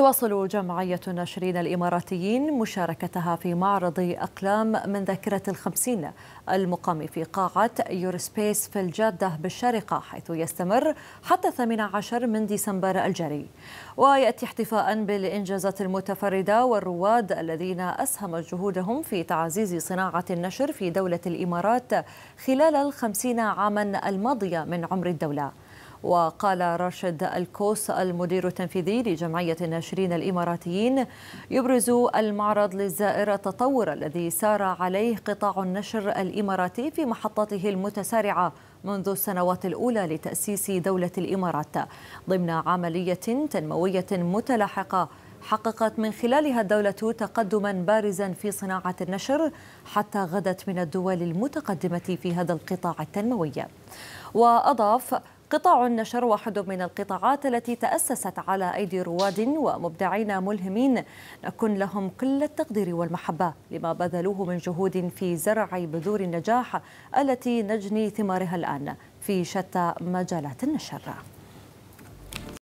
تواصل جمعية الناشرين الإماراتيين مشاركتها في معرض أقلام من ذاكرة الخمسين المقام في قاعة يورسبيس في الجادة بالشارقة حيث يستمر حتى 18 من ديسمبر الجاري ويأتي احتفاء بالإنجازات المتفردة والرواد الذين أسهمت جهودهم في تعزيز صناعة النشر في دولة الإمارات خلال الخمسين عاما الماضية من عمر الدولة وقال راشد الكوس المدير التنفيذي لجمعية الناشرين الإماراتيين يبرز المعرض للزائر التطور الذي سار عليه قطاع النشر الإماراتي في محطته المتسارعة منذ السنوات الأولى لتأسيس دولة الإمارات ضمن عملية تنموية متلاحقة حققت من خلالها الدولة تقدما بارزا في صناعة النشر حتى غدت من الدول المتقدمة في هذا القطاع التنموي وأضاف قطاع النشر واحد من القطاعات التي تأسست على أيدي رواد ومبدعين ملهمين نكن لهم كل التقدير والمحبة لما بذلوه من جهود في زرع بذور النجاح التي نجني ثمارها الآن في شتى مجالات النشر